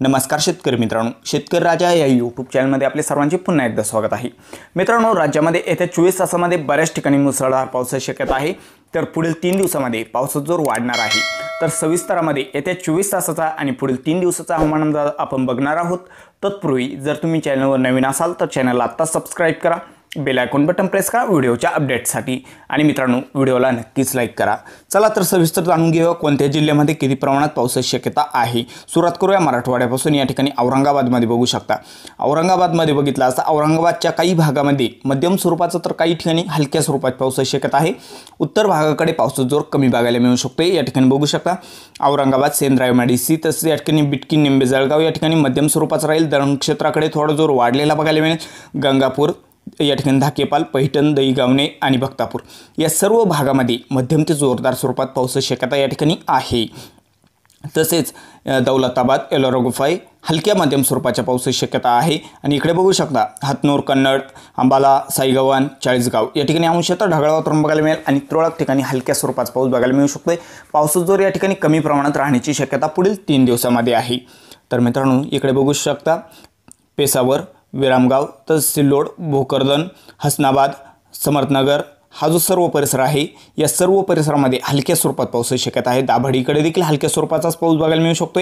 नमस्कार शेतकरी मित्रांनो शेतकरी राजा या यूट्यूब चॅनलमध्ये आपले सर्वांचे पुन्हा एकदा स्वागत आहे मित्रांनो राज्यामध्ये येत्या चोवीस तासामध्ये बऱ्याच ठिकाणी मुसळधार पावसाची शक्यता आहे तर पुढील तीन दिवसामध्ये पावसाचा जोर वाढणार आहे तर सविस्तरामध्ये येत्या चोवीस तासाचा आणि पुढील तीन दिवसाचा हवामान अंदाज आपण बघणार आहोत तत्पूर्वी जर तुम्ही चॅनलवर नवीन असाल तर चॅनलला आत्ता सबस्क्राईब करा बेल आयकॉन बटन प्रेस करा व्हिडिओच्या अपडेटसाठी आणि मित्रांनो व्हिडिओला नक्कीच लाईक करा चला तर सविस्तर जाणून घेऊया कोणत्या जिल्ह्यामध्ये किती प्रमाणात पाऊस शक्यता आहे सुरुवात करूया मराठवाड्यापासून या ठिकाणी औरंगाबादमध्ये बघू शकता औरंगाबादमध्ये बघितलं असता औरंगाबादच्या काही भागामध्ये मध्यम स्वरूपाचं तर काही ठिकाणी हलक्या स्वरूपात पावसाची शक्यता आहे उत्तर भागाकडे पावसाचा जोर कमी बघायला मिळू शकतो या ठिकाणी बघू शकता औरंगाबाद सेंद्रायमाडीसी तसेच या ठिकाणी बिटकी निंबे जळगाव या ठिकाणी मध्यम स्वरूपाचं राहील धरण क्षेत्राकडे थोडा जोर वाढलेला बघायला मिळेल गंगापूर या ठिकाणी धाकेपाल पैठण दहीगावणे आणि भक्तापूर या सर्व भागामध्ये मध्यम ते जोरदार स्वरूपात पाऊस शक्यता या ठिकाणी आहे तसेच दौलताबाद एलोरा गुफाई हलक्या मध्यम स्वरूपाच्या पावसाची शक्यता आहे आणि इकडे बघू शकता हातनूर कन्नड अंबाला साईगव्हाण चाळीसगाव या ठिकाणी अंशतः ढगाळ वातावरण बघायला मिळेल आणि तुरळक ठिकाणी हलक्या स्वरूपाचा पाऊस बघायला मिळू शकतो आहे पावसाचा जोर या ठिकाणी कमी प्रमाणात राहण्याची शक्यता पुढील तीन दिवसामध्ये आहे तर मित्रांनो इकडे बघू शकता पेसावर विरामगाव तर सिल्लोड भोकरदन हसनाबाद समर्थनगर हा जो सर्व परिसर आहे या सर्व परिसरामध्ये हलक्या स्वरूपात होऊ शक्यता आहे दाभाडीकडे देखील हलक्या स्वरूपाचाच पाऊस बघायला मिळू शकतो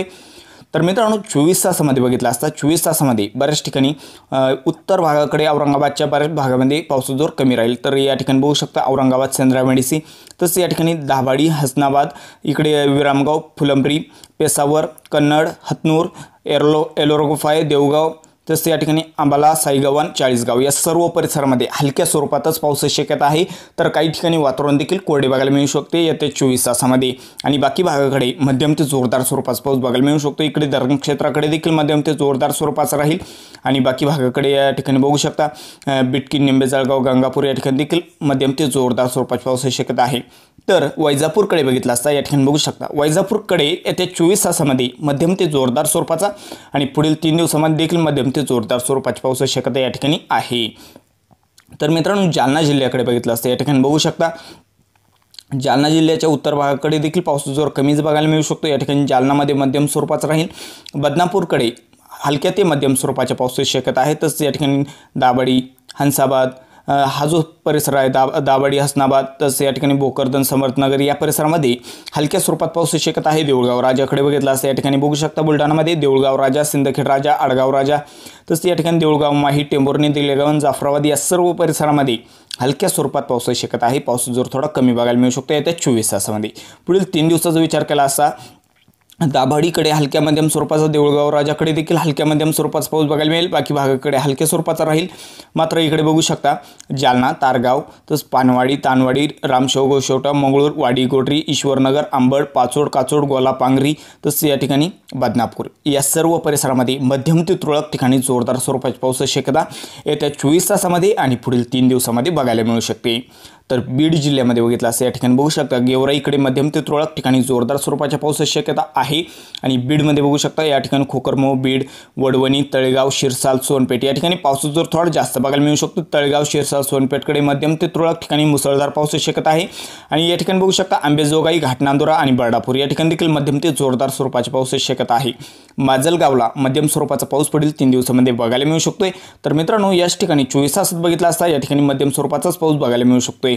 तर मित्रांनो चोवीस तासामध्ये बघितला असता चोवीस तासामध्ये बऱ्याच ठिकाणी उत्तर भागाकडे औरंगाबादच्या बऱ्याच भागामध्ये पावसाचा जोर कमी राहील तर या ठिकाणी बघू शकता औरंगाबाद सेंद्रामेडिसी तसंच या ठिकाणी दाभाडी हसनाबाद इकडे विरामगाव फुलंब्री पेसावर कन्नड हतनूर एरलो एलोरगोफाय देवगाव तसेच या ठिकाणी आंबाला साईगवान चाळीसगाव या सर्व परिसरामध्ये हलक्या स्वरूपातच पाऊस शक्यता आहे तर काही ठिकाणी वातावरण देखील कोरडे बघायला मिळू शकते येत्या चोवीस तासामध्ये आणि बाकी भागाकडे मध्यम ते जोरदार स्वरूपाचा पाऊस बघायला मिळू शकतो इकडे धरण क्षेत्राकडे देखील मध्यम ते जोरदार स्वरूपाचा राहील आणि बाकी भागाकडे या ठिकाणी बघू शकता बिटकी निंबेजळगाव गंगापूर या ठिकाणी देखील मध्यम ते जोरदार स्वरूपाची पाऊस शक्यता आहे तर वैजापूरकडे बघितला असता या ठिकाणी बघू शकता वैजापूरकडे येत्या चोवीस तासामध्ये मध्यम ते जोरदार स्वरूपाचा आणि पुढील तीन दिवसामध्ये देखील मध्यम ते ते जोरदार स्वरूपाची पावसाची शक्यता या ठिकाणी आहे तर मित्रांनो जालना जिल्ह्याकडे बघितलं असतं या ठिकाणी बघू शकता जालना जिल्ह्याच्या उत्तर भागाकडे देखील पावसाचा जोर कमीच बघायला मिळू शकतो या ठिकाणी जालनामध्ये मध्यम स्वरूपाचा राहील बदनापूरकडे हलक्या ते मध्यम स्वरूपाच्या पावसाची शक्यता आहे तसंच या ठिकाणी दाबडी हंसाबाद हा जो परिसर आहे दा दाबाडी हसनाबाद तसं या ठिकाणी भोकरदन समर्थनगर या परिसरामध्ये हलक्या स्वरूपात पाऊस शिकत आहे देऊळगाव राजाकडे बघितला असं या ठिकाणी बघू शकता बुलढाणामध्ये देऊळगाव राजा सिंदखेड राजा आडगाव राजा तसं या ठिकाणी देऊळगाव माही टेंभुर्णी दिलेगाव जाफराबाद या सर्व परिसरामध्ये हलक्या स्वरूपात पाऊस शकत आहे पाऊस जोर थोडा कमी बघायला मिळू शकतो येत्या चोवीस तासामध्ये पुढील तीन दिवसाचा विचार केला असा दाभाडीकडे हलक्या मध्यम स्वरूपाचा देऊळगाव राजाकडे देखील हलक्या मध्यम स्वरूपाचा पाऊस बघायला मिळेल बाकी भागाकडे हलक्या स्वरूपाचा राहील मात्र इकडे बघू शकता जालना तारगाव तसंच पानवाडी तानवाडी रामशेव गोशेवटा मंगळूर वाडी गोटरी ईश्वरनगर आंबड पाचोड काचोड गोला पांगरी तसंच या ठिकाणी बदनापूर या सर्व परिसरामध्ये मध्यम ते तुरळक ठिकाणी जोरदार स्वरूपाचा पाऊस शकता येत्या चोवीस तासामध्ये आणि पुढील तीन दिवसामध्ये बघायला मिळू शकते तर बीड जिल्ह्यामध्ये बघितलं असं या ठिकाणी बघू शकता गेवराईकडे मध्यम ते तुरळक ठिकाणी जोरदार स्वरूपाच्या पावसाची शक्यता आहे आणि बीडमध्ये बघू शकता या ठिकाणी खोकरमो बीड वडवणी तळेगाव शिरसाल सोनपेठ या ठिकाणी पाऊस जोर थोडा जास्त बघायला मिळू शकतो तळेगाव शिरसाल सोनपेठकडे मध्यम ते तुरळक ठिकाणी मुसळधार पाऊस शक्यता आहे आणि या ठिकाणी बघू शकता आंबेजोगाई घाटनांदुरा आणि बर्डापूर या ठिकाणी देखील मध्यम ते जोरदार स्वरूपाच्या पावसाची शक्यता आहे माजलगावला मध्यम स्वरूपाचा पाऊस पडेल तीन दिवसामध्ये बघायला मिळू शकतोय तर मित्रांनो याच ठिकाणी चोवीस तासात बघितला असता या ठिकाणी मध्यम स्वरूपाचाच पाऊस बघायला मिळू शकतोय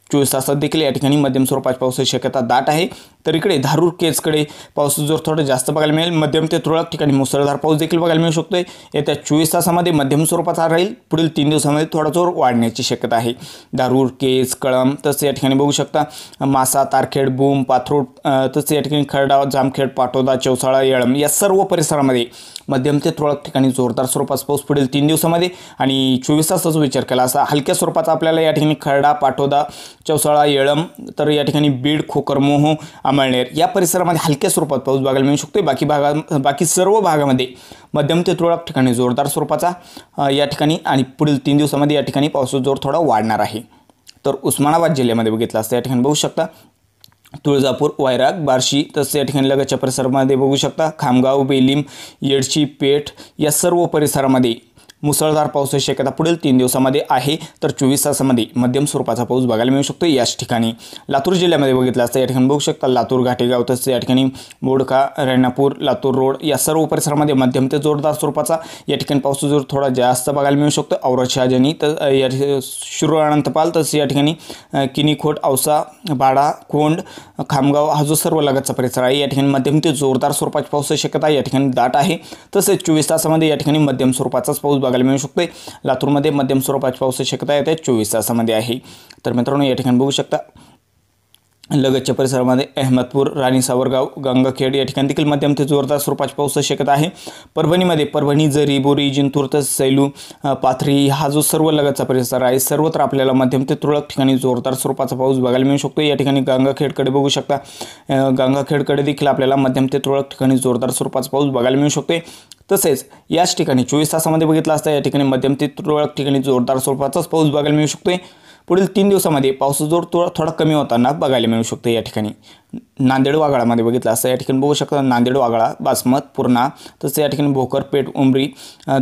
चोवीस तासात देखील या ठिकाणी मध्यम स्वरूपात पावसाची शक्यता दाट आहे तर इकडे धारूर केजकडे पाऊस जोर थोडा जास्त बघायला मिळेल मध्यम ते तुरळक ठिकाणी मुसळधार पाऊस देखील बघायला मिळू शकतो येत्या चोवीस तासामध्ये मध्यम स्वरूपाचा राहील पुढील तीन दिवसामध्ये थोडा जोर वाढण्याची शक्यता आहे धारूर केज कळम तसं या ठिकाणी बघू शकता मासा तारखेड बूम पाथरूड तसंच या ठिकाणी खरडाव जामखेड पाटोदा चौसाळा येळम या सर्व परिसरामध्ये मध्यम ते तुरळक ठिकाणी जोरदार स्वरूपाचा पाऊस पुढील तीन दिवसामध्ये आणि चोवीस तासाचा विचार केला असा हलक्या स्वरूपाचा आपल्याला या ठिकाणी खरडा पाटोदा चौसाळा येळम तर या ठिकाणी बीड खोकरमोह अमळनेर या परिसरामध्ये हलक्या स्वरूपात पाऊस बघायला मिळू शकतो बाकी भागा बाकी सर्व भागामध्ये मध्यम ते तुरळक ठिकाणी जोरदार स्वरूपाचा या ठिकाणी आणि पुढील तीन दिवसामध्ये या ठिकाणी पावसाचा जोर थोडा वाढणार आहे तर उस्मानाबाद जिल्ह्यामध्ये बघितलं असतं या ठिकाणी बघू शकता तुळजापूर वायराग बार्शी तसंच या ठिकाणी लगतच्या परिसरामध्ये बघू शकता खामगाव बेलीम येडशी पेठ या सर्व परिसरामध्ये मुसळधार पावसाची शक्यता पुढील तीन दिवसामध्ये आहे तर चोवीस तासामध्ये मध्यम स्वरूपाचा पाऊस बघायला मिळू शकतो याच ठिकाणी लातूर जिल्ह्यामध्ये बघितलं असता या ठिकाणी बघू शकता लातूर घाटेगाव तसंच या ठिकाणी बोडका रेणापूर लातूर रोड या सर्व परिसरामध्ये मध्यम ते जोरदार स्वरूपाचा या ठिकाणी पाऊस जोर थोडा जास्त बघायला मिळू शकतो शहाजनी तर या शुरू अनंतपाल तसंच या ठिकाणी किनीखोट औसा बाडा कोंड खामगाव हा जो सर्व लगतचा परिसर आहे या ठिकाणी मध्यम ते जोरदार स्वरूपाची पावसाची शक्यता या ठिकाणी दाट आहे तसेच चोवीस तासामध्ये या ठिकाणी मध्यम स्वरूपाचाच पाऊस बघायला मिळू शकते लातूरमध्ये मध्यम स्वरूपाची पावसाची शक्यता येत्या चोवीस तासामध्ये आहे तर मित्रांनो या ठिकाणी बघू शकता लगतच्या परिसरामध्ये अहमदपूर राणी सावरगाव गंगाखेड या ठिकाणी देखील मध्यम ते जोरदार स्वरूपाची पाऊस शक्यत आहे परभणीमध्ये परभणी जरी बोरी जिंतूर सैलू पाथरी हा जो सर्व लगतचा परिसर आहे सर्वत्र आपल्याला मध्यम ते तुरळक ठिकाणी जोरदार स्वरूपाचा पाऊस बघायला मिळू शकतो या ठिकाणी गंगाखेडकडे बघू शकता गंगाखेडकडे देखील आपल्याला मध्यम ते तुरळक ठिकाणी जोरदार स्वरूपाचा पाऊस बघायला मिळू शकतो तसेच याच ठिकाणी चोवीस तासामध्ये बघितला असता या ठिकाणी मध्यम ते तुरळक ठिकाणी जोरदार स्वरूपाचाच पाऊस बघायला मिळू शकतो पुढील तीन दिवसामध्ये पावसाचा जोर थोडा थोडा कमी होताना बघायला मिळू शकतो या ठिकाणी नांदेड वागाळामध्ये बघितलं असं या ठिकाणी बघू शकता नांदेड वागाळा बासमत पूर्णा तसंच या ठिकाणी भोकर उमरी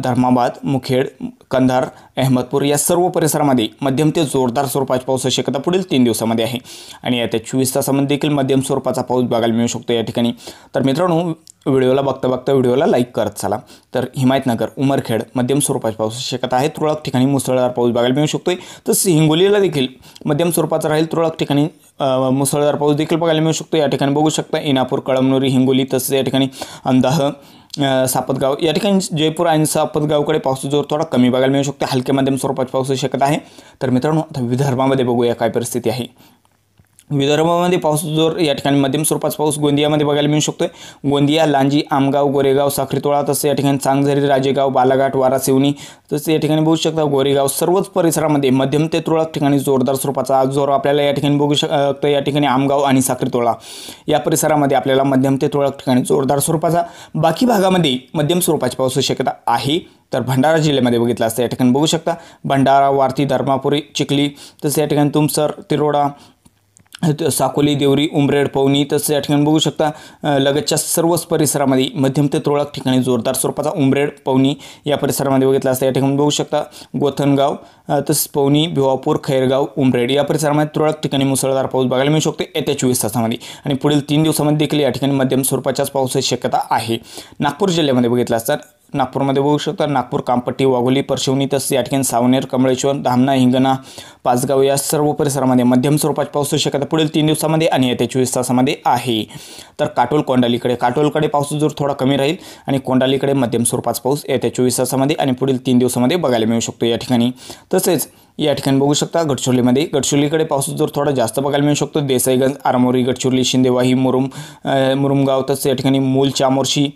धर्माबाद मुखेड कंधार अहमदपूर या सर्व परिसरामध्ये मध्यम ते जोरदार स्वरूपाची पाऊस शक्यता पुढील तीन दिवसामध्ये आहे आणि येत्या चोवीस तासामध्ये देखील मध्यम स्वरूपाचा पाऊस बघायला मिळू शकतो या ठिकाणी तर मित्रांनो व्हिडिओला बघता बघता व्हिडिओला लाईक करत चला तर हिमायतनगर उमरखेड मध्यम स्वरूपाचा पाऊस शकत आहे तुरळक ठिकाणी मुसळधार पाऊस बघायला मिळू शकतो तसंच हिंगोलीला देखील मध्यम स्वरूपाचा राहील तुरळक ठिकाणी मुसळधार पाऊस देखील बघायला मिळू शकतो या ठिकाणी बघू शकता इनापूर कळमनुरी हिंगोली तसंच या ठिकाणी अंदाह सापतगाव या ठिकाणी जयपूर आणि सापतगावकडे पावसाचा जोर थोडा कमी बघायला मिळू शकतो हलक्या मध्यम स्वरूपाचे पाऊस शकत आहे तर मित्रांनो आता विदर्भामध्ये बघूया काय परिस्थिती आहे विदर्भामध्ये पाऊस जोर या ठिकाणी मध्यम स्वरूपाचा पाऊस गोंदियामध्ये बघायला मिळू शकतो आहे गोंदिया लांजी आमगाव गोरेगाव साखरीतोळा तसं या ठिकाणी चांगझरी राजेगाव बालाघाट वारासिवनी तसं या ठिकाणी बघू शकता गोरेगाव सर्वच परिसरामध्ये मध्यम ते तुरळक ठिकाणी जोरदार स्वरूपाचा जोर आपल्याला या ठिकाणी बघू शकतो या ठिकाणी आमगाव आणि साखरीतोळा या परिसरामध्ये आपल्याला मध्यम ते तुरळक ठिकाणी जोरदार स्वरूपाचा बाकी भागामध्ये मध्यम स्वरूपाची पाऊस शक्यता आहे तर भंडारा जिल्ह्यामध्ये बघितलं असतं या ठिकाणी बघू शकता भंडारा वारती धर्मापुरी चिखली तसं या ठिकाणी तुमसर तिरोडा साकोली देवरी उमरेड पवनी तसंच या ठिकाणी बघू शकता लगतच्या सर्वच परिसरामध्ये मध्यम ते तुरळक ठिकाणी जोरदार स्वरूपाचा उमरेड पवनी या परिसरामध्ये बघितला असता या ठिकाणी बघू शकता गोथनगाव तसंच पवनी भिवापूर खैरगाव उमरेड या परिसरामध्ये तुरळक ठिकाणी मुसळधार पाऊस बघायला मिळू शकतो येत्या चोवीस तासामध्ये आणि पुढील तीन दिवसामध्ये देखील या ठिकाणी मध्यम स्वरूपाच्याच पावसाची शक्यता आहे नागपूर जिल्ह्यामध्ये बघितलं असतात नागपूरमध्ये बघू शकता नागपूर कामपट्टी वाघोली परशिवनी तसंच या ठिकाणी सावनेर कमळेश्वर धामणा हिंगणा पाचगाव या सर्व परिसरामध्ये मध्यम स्वरूपाची पाऊस होऊ शक्यता पुढील तीन दिवसामध्ये आणि येत्या चोवीस तासामध्ये आहे तर काटोल कोंडालीकडे काटोलकडे पाऊस जोर थोडा कमी राहील आणि कोंडालीकडे मध्यम स्वरूपाचा पाऊस येत्या चोवीस तासामध्ये आणि पुढील तीन दिवसामध्ये बघायला मिळू शकतो या ठिकाणी तसेच या ठिकाणी बघू शकता गडचिरोलीमध्ये गडचिरोलीकडे पाऊस जोर थोडा जास्त बघायला मिळू शकतो देसाईगंज आरमोरी गडचिरोली शिंदेवाही मुरुम मुरुमगाव तसंच या ठिकाणी मूल चामोर्शी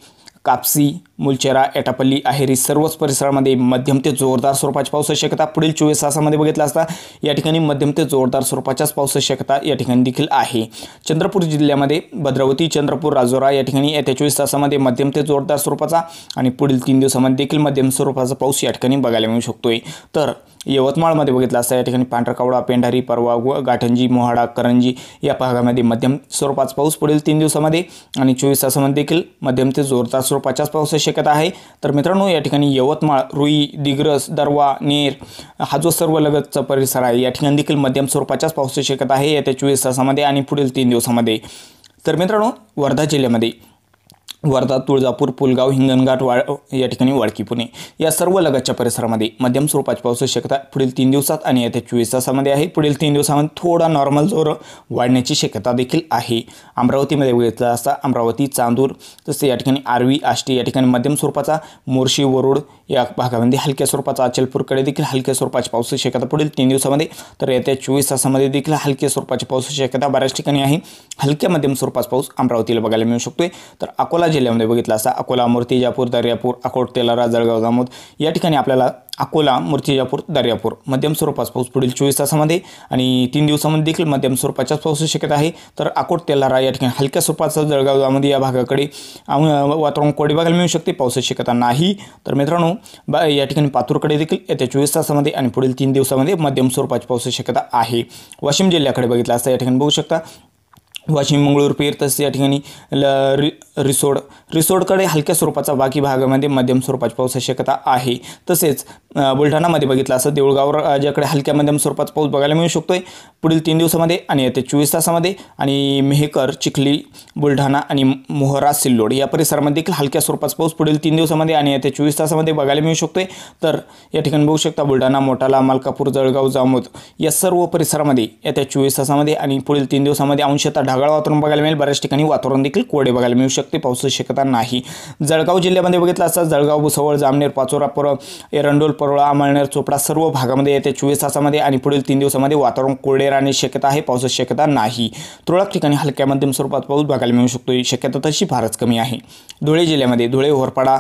कापसी मुलचेरा एटापल्ली आहेरी सर्वच परिसरामध्ये मध्यम ते जोरदार स्वरूपाची पाऊस शक्यता पुढील चोवीस तासामध्ये बघितला असता या ठिकाणी मध्यम ते जोरदार स्वरूपाच्याच पावसाची शक्यता या ठिकाणी देखील आहे चंद्रपूर जिल्ह्यामध्ये भद्रवती चंद्रपूर राजोरा या ठिकाणी येत्या चोवीस तासामध्ये मध्यम ते जोरदार स्वरूपाचा आणि पुढील तीन दिवसामध्ये देखील मध्यम स्वरूपाचा पाऊस या ठिकाणी बघायला मिळू शकतोय तर यवतमाळमध्ये बघितला असता या ठिकाणी पांढरकावडा पेंढारी परवा व गाठंजी मोहाडा करंजी या भागामध्ये मध्यम स्वरूपाचा पाऊस पुढील तीन दिवसामध्ये आणि चोवीस तासामध्ये देखील मध्यम ते जोरदार स्वरूपाच्याच पावसाची शक्यता आहे तर मित्रांनो या ठिकाणी यवतमाळ रुई दिग्रस दरवा नेर हा जो सर्व लगतचा परिसर आहे या ठिकाणी देखील मध्यम स्वरूपाच्याच पावसाची शक्यता आहे येत्या चोवीस तासामध्ये आणि पुढील तीन दिवसामध्ये तर मित्रांनो वर्धा जिल्ह्यामध्ये वर्धा तुळजापूर पुलगाव हिंगणघाट वाळ या ठिकाणी वाळकी पुणे या सर्व लगतच्या परिसरामध्ये मध्यम स्वरूपाची पाऊस शक्यता पुढील तीन दिवसात आणि येत्या चोवीस तासामध्ये आहे पुढील तीन दिवसामध्ये थोडा नॉर्मल जोर वाढण्याची शक्यता देखील आहे अमरावतीमध्ये बघितला असता अमरावती चांदूर तसेच या ठिकाणी आरवी आष्टी या ठिकाणी मध्यम स्वरूपाचा मोर्शी वरुड या भागामध्ये हलक्या स्वरूपाचा अचलपूरकडे देखील हलक्या स्वरूपाची पावसाची शक्यता पुढील तीन दिवसामध्ये तर येत्या चोवीस तासामध्ये देखील हलक्या स्वरूपाची पाऊस शक्यता बऱ्याच ठिकाणी आहे हलक्या मध्यम स्वरूपाचा पाऊस अमरावतीला बघायला मिळू शकतोय तर अकोला जिल्ह्यामध्ये बघितला असता अकोला मूर्तिजापूर दर्यापूर अकोट तेलारा जळगाव या ठिकाणी आपल्याला अकोला मूर्तिजापूर दर्यापूर मध्यम स्वरूपाचा पाऊस पुढील चोवीस तासामध्ये आणि तीन दिवसामध्ये देखील मध्यम स्वरूपाच्याच पाऊस शक्यता आहे तर अकोट तेलारा या ठिकाणी हलक्या स्वरूपाचा जळगाव या भागाकडे वातावरण कोडी भागाला मिळू शकते पाऊस शक्यता नाही तर मित्रांनो या ठिकाणी पातूरकडे देखील येत्या चोवीस तासामध्ये आणि पुढील तीन दिवसामध्ये मध्यम स्वरूपाची पाऊस शक्यता आहे वाशिम जिल्ह्याकडे बघितला असता या ठिकाणी बघू शकता वाशिम मंगळूर पेर तसेच या ठिकाणी ल रि रिसोड रिसोडकडे हलक्या स्वरूपाचा बाकी भागामध्ये मध्यम स्वरूपाची पावसाची शक्यता आहे तसेच बुलढाणामध्ये बघितलं असं देऊळगाव राज्याकडे हलक्या मध्यम स्वरूपाचा पाऊस बघायला मिळू शकतो आहे पुढील तीन दिवसामध्ये आणि येत्या चोवीस तासामध्ये आणि मेहकर चिखली बुलढाणा आणि मोहरा सिल्लोड या परिसरामध्ये देखील हलक्या स्वरूपाचा पाऊस पुढील तीन दिवसामध्ये आणि येत्या चोवीस तासामध्ये बघायला मिळू शकतो तर या ठिकाणी बघू शकता बुलढाणा मोटाला मालकापूर जळगाव जामोद या सर्व परिसरामध्ये येत्या चोवीस तासामध्ये आणि पुढील तीन दिवसामध्ये अंशतः ढागाळ वातावरण बघायला मिळेल बऱ्याच ठिकाणी वातावरण देखील कोडे बघायला मिळू शकते पाऊस शक्यता नाही जळगाव जिल्ह्यामध्ये बघितलं असता जळगाव भुसवळ जामनेर पाचोरापूर एरंडोल परोळा अमळनेर चोपडा सर्व भागामध्ये येत्या चोवीस तासामध्ये आणि पुढील तीन दिवसामध्ये वातावरण कोरडे राहण्याची शक्यता आहे पावसाची शक्यता नाही तुरळक ठिकाणी हलक्या मध्यम स्वरूपात पाऊस बघायला मिळू शकतो ही शक्यता तशी फारच कमी आहे धुळे जिल्ह्यामध्ये धुळे होरपाडा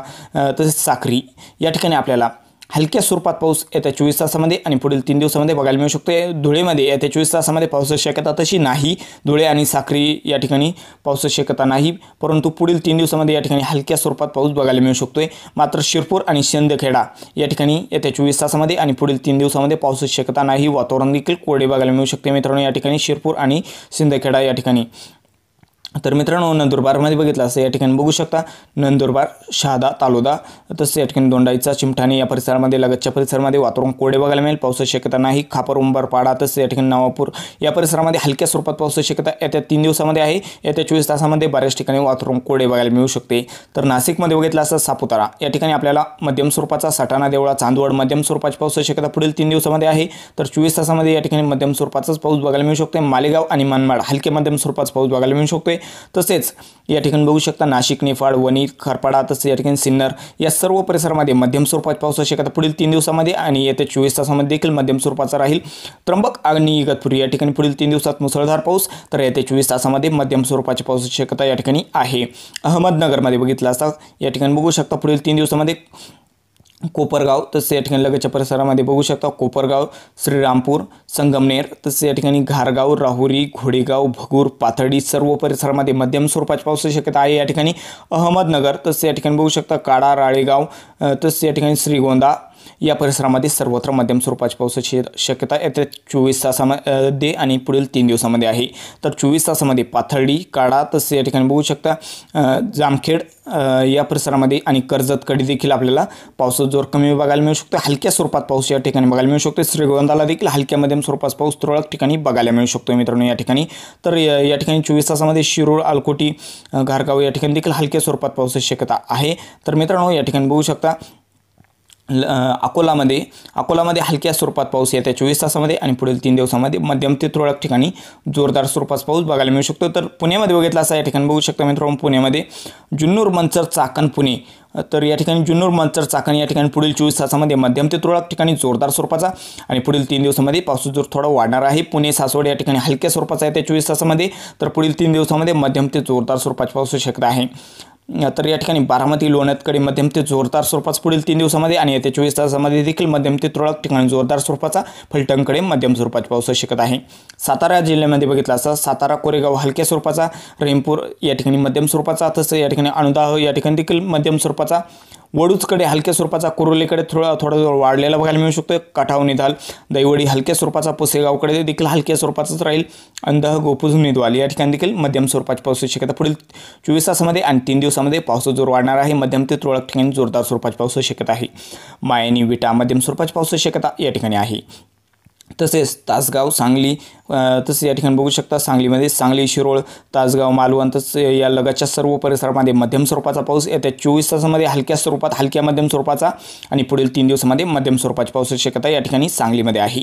तसेच साखरी या ठिकाणी आपल्याला हलक्या स्वरूपात पाऊस येत्या चोवीस तासामध्ये आणि पुढील तीन दिवसामध्ये बघायला मिळू शकतो धुळेमध्ये येत्या चोवीस तासामध्ये पावसाची शक्यता तशी नाही धुळे आणि साखरी या ठिकाणी पावसाची शक्यता नाही परंतु पुढील तीन दिवसामध्ये या ठिकाणी हलक्या स्वरूपात पाऊस बघायला मिळू शकतोय मात्र शिरपूर आणि शिंदखेडा या ठिकाणी येत्या चोवीस तासामध्ये आणि पुढील तीन दिवसामध्ये पावसाची शक्यता नाही वातावरण देखील कोरडे बघायला मिळू शकते मित्रांनो या ठिकाणी शिरपूर आणि शिंदखेडा या ठिकाणी तर मित्रांनो नंदुरबारमध्ये बघितलं असं या ठिकाणी बघू शकता नंदुरबार शहादा तालोदा तसे या ठिकाणी दोंडाईचा चिमठाणी या परिसरामध्ये लगतच्या परिसरामध्ये वातावरण कोडे बघायला मिळेल पावसाची शक्यता नाही खापर उंबरपाडा तसेच या ठिकाणी नवापूर या परिसरामध्ये हलक्या स्वरूपात पावसाची शक्यता येत्या तीन दिवसामध्ये आहे येत्या चोवीस तासामध्ये बऱ्याच ठिकाणी वातावरण कोडे बघायला मिळू शकते तर नाशिकमध्ये बघितलं असं सापुतारा या ठिकाणी आपल्याला मध्यम स्वरूपाचा सटाणा देवळा चांदवड मध्यम स्वरूपाची पावसाची शक्यता पुढील तीन दिवसामध्ये आहे तर चोवीस तासामध्ये या ठिकाणी मध्यम स्वरूपाचाच पाऊस बघायला मिळू शकते मालेगाव आणि मनमाड हलके मध्यम स्वरूपाचा पाऊस बघायला मिळू शकतो तसेच या ठिकाणी बघू शकता नाशिक निफाड वणी खरपाडा तसेच या ठिकाणी सिन्नर या सर्व परिसरामध्ये मध्यम स्वरूपात पाऊस असू पुढील तीन दिवसामध्ये आणि येत्या चोवीस तासामध्ये देखील मध्यम स्वरूपाचा राहील त्र्यंबक आणि इगतपुरी या ठिकाणी पुढील तीन दिवसात मुसळधार पाऊस तर येत्या चोवीस तासामध्ये मध्यम स्वरूपाची पाऊस शक्यता या ठिकाणी आहे अहमदनगरमध्ये बघितलं असता या ठिकाणी बघू शकता पुढील तीन दिवसामध्ये कोपरगाव तसे या ठिकाणी लगतच्या परिसरामध्ये बघू शकता कोपरगाव श्रीरामपूर संगमनेर तसे या ठिकाणी घारगाव राहुरी घोडेगाव भगूर पाथर्डी सर्व परिसरामध्ये मध्यम स्वरूपाची पावसाची शक्यता आहे या ठिकाणी अहमदनगर तसे या ठिकाणी बघू शकता काडा राळेगाव तसेच या ठिकाणी श्रीगोंदा या परिसरामध्ये सर्वत्र मध्यम स्वरूपाच्या पावसाची शक्यता येत्या चोवीस तासामध्ये आणि पुढील तीन दिवसामध्ये आहे तर चोवीस तासामध्ये पाथर्डी काडा तसं या ठिकाणी बघू शकता जामखेड या परिसरामध्ये आणि कर्जत कडी देखील आपल्याला पावसाचा जोर कमी बघायला मिळू शकतो हलक्या स्वरूपात पाऊस या ठिकाणी बघायला मिळू शकतो श्रीगोंदाला देखील हलक्या मध्यम स्वरूपात पाऊस तुरळक ठिकाणी बघायला मिळू शकतो मित्रांनो या ठिकाणी तर या ठिकाणी चोवीस तासामध्ये शिरूळ अलकोटी घारगाव या ठिकाणी देखील हलक्या स्वरूपात पावसाची शक्यता आहे तर मित्रांनो या ठिकाणी बघू शकता ल अकोलामध्ये अकोलामध्ये हलक्या स्वरूपात पाऊस येत्या चोवीस तासामध्ये आणि पुढील तीन दिवसामध्ये मध्यम ते तुरळक ठिकाणी जोरदार स्वरूपात पाऊस बघायला मिळू शकतो तर पुण्यामध्ये बघितला असा या ठिकाणी बघू शकता मित्रांनो पुण्यामध्ये जुन्नूर मंचर चाकण पुणे तर या ठिकाणी जुन्नूर मंचर चाकण या ठिकाणी पुढील चोवीस तासामध्ये मध्यम ते तुरळक ठिकाणी जोरदार स्वरूपाचा आणि पुढील तीन दिवसामध्ये पाऊस जोर थोडा वाढणार आहे पुणे सासवड या ठिकाणी हलक्या स्वरूपाचा आहे त्या चोवीस तासामध्ये तर पुढील तीन दिवसामध्ये मध्यम ते जोरदार स्वरूपाची पाऊस शकता आहे तर या ठिकाणी बारामती लोण्यातकडे मध्यम ते जोरदार स्वरूपाचा पुढील तीन दिवसामध्ये आणि येत्या चोवीस तासामध्ये देखील मध्यम ते तुरळक ठिकाणी जोरदार स्वरूपाचा फलटणकडे मध्यम स्वरूपाचा पाऊस शिकत आहे सातारा जिल्ह्यामध्ये बघितला असता सातारा कोरेगाव हलक्या स्वरूपाचा रेमपूर या ठिकाणी मध्यम स्वरूपाचा तसं या ठिकाणी अनुदाह या ठिकाणी देखील मध्यम स्वरूपाचा वडूचकडे हलक्या स्वरूपाचा कुरुलीकडे थोडा थोडा वाढलेला बघायला मिळू शकतो काठाव निधाल दैवडी हलक्या स्वरूपाचा पुसेगावकडे देखील हलक्या स्वरूपाचाच राहील अंधह गोपुझ निद्वाल या ठिकाणी देखील मध्यम स्वरूपाची पाऊस शक्यता पुढील चोवीस तासामध्ये आणि तीन दिवस दिवसामध्ये पावसाचा जोर वाढणार आहे मध्यम ते तुरळक ठिकाणी जोरदार स्वरूपाची पाऊस शक्यता आहे मायनी विटा मध्यम स्वरूपाची पाऊस शक्यता या ठिकाणी आहे तसेच तासगाव सांगली तसे या ठिकाणी बघू शकता सांगलीमध्ये सांगली शिरोळ तासगाव मालवण तसंच या लगतच्या सर्व परिसरामध्ये मध्यम स्वरूपाचा पाऊस येत्या चोवीस तासामध्ये हलक्या स्वरूपात हलक्या मध्यम स्वरूपाचा आणि पुढील तीन दिवसामध्ये मध्यम स्वरूपाची पावसाची शक्यता या ठिकाणी सांगलीमध्ये आहे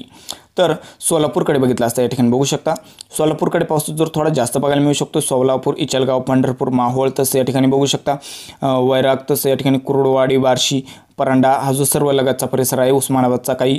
तर सोलापूरकडे बघितलं असता या ठिकाणी बघू शकता सोलापूरकडे पाऊस जर थोडा जास्त बघायला मिळू शकतो सोलापूर इचलगाव पंढरपूर माहोळ तसं या ठिकाणी बघू शकता वैराग तसं या ठिकाणी कुरडवाडी बार्शी परांडा हा जो सर्व लगतचा परिसर आहे उस्मानाबादचा काही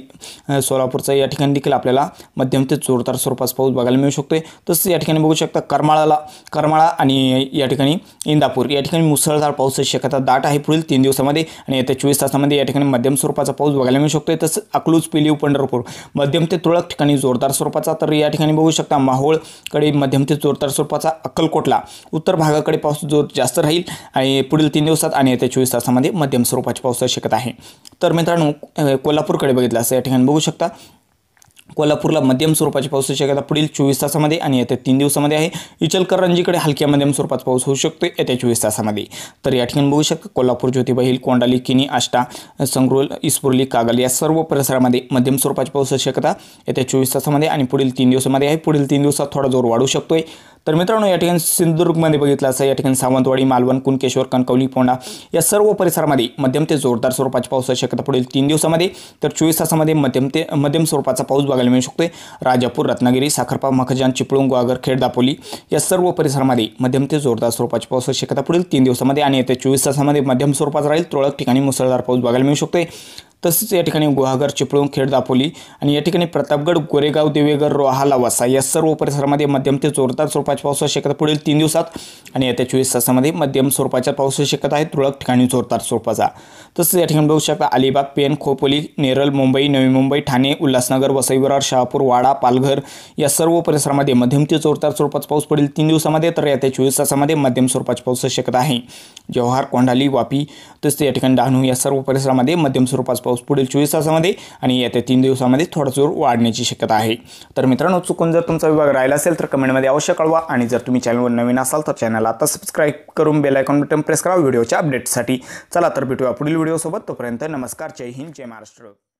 सोलापूरचा या ठिकाणी देखील आपल्याला मध्यम ते जोरदार स्वरूपात पाऊस बघायला मिळू शकतो तसंच या ठिकाणी बघू शकता करमाळाला करमाळा आणि या ठिकाणी इंदापूर या ठिकाणी मुसळधार पावसाची शक्यता दाट आहे पुढील तीन दिवसामध्ये आणि येत्या चोवीस तासामध्ये या ठिकाणी मध्यम स्वरूपाचा पाऊस बघायला मिळू शकतो आहे तसंच अकलूज पिलीव पंढरपूर मध्यम ते तुळक ठिकाणी जोरदार स्वरूपाचा तर या ठिकाणी बघू शकता माहोळकडे मध्यम ते जोरदार स्वरूपाचा अक्कलकोटला उत्तर भागाकडे पाऊस जोर जास्त राहील आणि पुढील तीन दिवसात आणि येत्या चोवीस तासामध्ये मध्यम स्वरूपाची पाऊस शक्यता आहे तर मित्रांनो कोल्हापूरकडे बघितलं असं या ठिकाणी बघू शकता कोल्हापूरला मध्यम स्वरूपाची पाऊस शक्यता पुढील चोवीस तासामध्ये आणि येत्या तीन दिवसामध्ये आहे इचलकरंजीकडे हलक्या मध्यम स्वरूपाचा पाऊस होऊ शकतो येत्या चोवीस तासामध्ये तर या ठिकाणी बघू शकता कोल्हापूर ज्योतिबा कोंडाली किनी आष्टा संगरुल इस्पुर्ली कागल या सर्व परिसरामध्ये मध्यम स्वरूपाची पाऊस शक्यता येत्या चोवीस तासामध्ये आणि पुढील तीन दिवसामध्ये आहे पुढील तीन दिवसात थोडा जोर वाढू शकतोय तर मित्रांनो या ठिकाणी सिंधुदुर्गमध्ये बघितलं असं या ठिकाणी सावंतवाडी मालवण कुणकेश्वर कणकवली पोंडा या सर्व परिसरामध्ये मध्यम ते जोरदार स्वरूपाची पाऊस शक्यता पुढील तीन दिवसामध्ये तर चोवीस तासामध्ये मध्यम ते मध्यम स्वरूपाचा पाऊस बघायला मिळू शकतोय राजापूर रत्नागिरी साखरपा मखजान चिपळूण ग्वागर खेड दापोली या सर्व परिसरामध्ये मध्यम ते जोरदार स्वरूपाची पाऊस शक्यता पुढील तीन दिवसामध्ये आणि येत्या चोवीस तासामध्ये मध्यम स्वरूपाचा राहील तुरळक ठिकाणी मुसळधार पाऊस बघायला मिळू शकतोय तसेच या ठिकाणी गुहागर चिपळूण खेड दापोली आणि या ठिकाणी प्रतापगड गोरेगाव देवेगड रोहाला वासा या सर्व परिसरामध्ये मध्यम ते जोरदार स्वरूपाच्या पाऊस शक्यता पुढील तीन दिवसात आणि येत्या चोवीस तासामध्ये मध्यम स्वरूपाच्या पाऊस शक्यता आहे तुळक ठिकाणी जोरदार स्वरूपाचा तसंच या ठिकाणी बघू शकता अलिबाग पेन खोपोली नेरल मुंबई नवी मुंबई ठाणे उल्हासनगर वसई विरार शहापूर वाडा पालघर या सर्व परिसरामध्ये मध्यम ते जोरदार स्वरूपाचा पाऊस पडेल तीन दिवसामध्ये तर येत्या चोवीस तासामध्ये मध्यम स्वरूपाची पाऊस शक्यता आहे जव्हार कोंढाली वापी तसेच या ठिकाणी डहाणू या सर्व परिसरामध्ये मध्यम स्वरूपाचा पाऊस पुढील चोवीस तासामध्ये आणि येत्या तीन दिवसामध्ये थोडा जोर वाढण्याची शक्यता आहे तर मित्रांनो चुकून जर तुमचा विभाग राहिला असेल तर कमेंटमध्ये अवश्य कळवा आणि जर तुम्ही चॅनलवर नवीन असाल तर चॅनल आता सबस्क्राईब करून बेलायकॉन बटन प्रेस करा व्हिडिओच्या अपडेटसाठी चला तर भेटूया पुढील व्हिडिओसोबत तोपर्यंत नमस्कार जय हिंद जय महाराष्ट्र